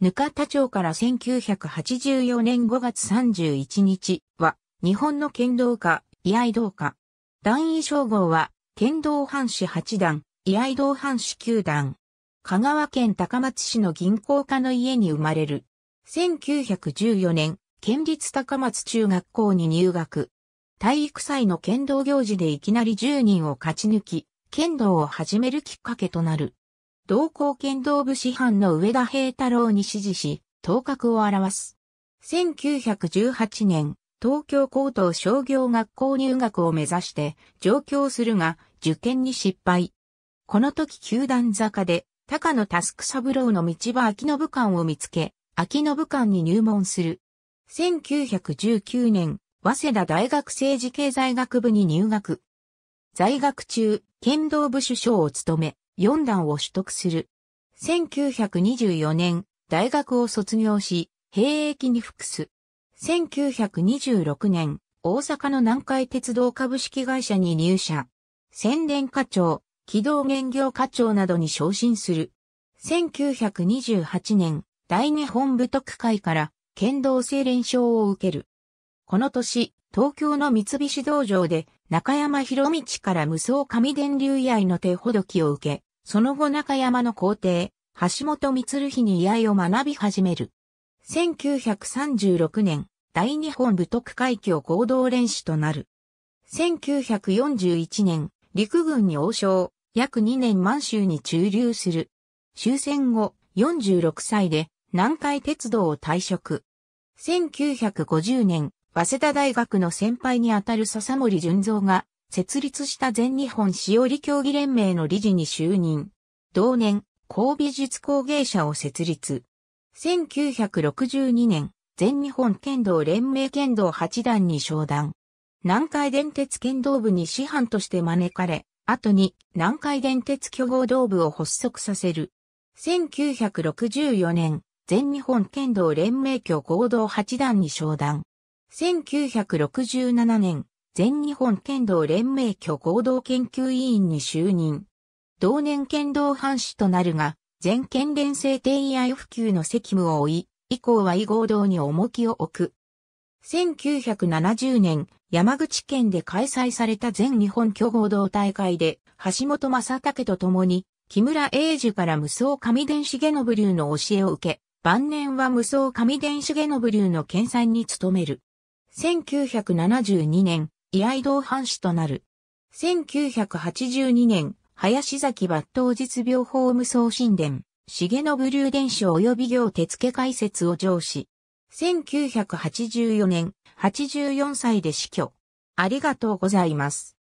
ぬかた町から1984年5月31日は、日本の剣道家、居合道家。団位称号は、剣道藩士8段、居合道藩士9段。香川県高松市の銀行家の家に生まれる。1914年、県立高松中学校に入学。体育祭の剣道行事でいきなり10人を勝ち抜き、剣道を始めるきっかけとなる。同行剣道部師範の上田平太郎に指示し、頭角を表す。1918年、東京高等商業学校入学を目指して上京するが、受験に失敗。この時球団坂で、高野タスク三郎の道場秋信館を見つけ、秋信館に入門する。1919年、早稲田大学政治経済学部に入学。在学中、剣道部首相を務め、4段を取得する。1924年、大学を卒業し、兵役に服す。1926年、大阪の南海鉄道株式会社に入社。宣伝課長、機動原業課長などに昇進する。1928年、大日本部特会から剣道精錬賞を受ける。この年、東京の三菱道場で中山博道から無双上電流合の手ほどきを受け、その後中山の皇帝、橋本光妃に居合を学び始める。1936年、大日本武徳海峡合同連習となる。1941年、陸軍に王将、約2年満州に駐留する。終戦後、46歳で南海鉄道を退職。1950年、早稲田大学の先輩にあたる笹森純三が設立した全日本しおり競技連盟の理事に就任。同年、高美術工芸者を設立。1962年、全日本剣道連盟剣道八段に昇段。南海電鉄剣道部に師範として招かれ、後に南海電鉄巨合道部を発足させる。1964年、全日本剣道連盟協合同八段に昇段。1967年、全日本剣道連盟挙合同研究委員に就任。同年剣道藩士となるが、全県連制定位愛普及の責務を負い、以降は異合同に重きを置く。1970年、山口県で開催された全日本挙合同大会で、橋本正武と共に、木村英樹から無双上伝重信流の教えを受け、晩年は無双上伝重信流の研鑽に努める。1972年、居合同藩士となる。1982年、林崎抜刀実病法務総神殿、重信流伝書及び行手付解説を上司。1984年、84歳で死去。ありがとうございます。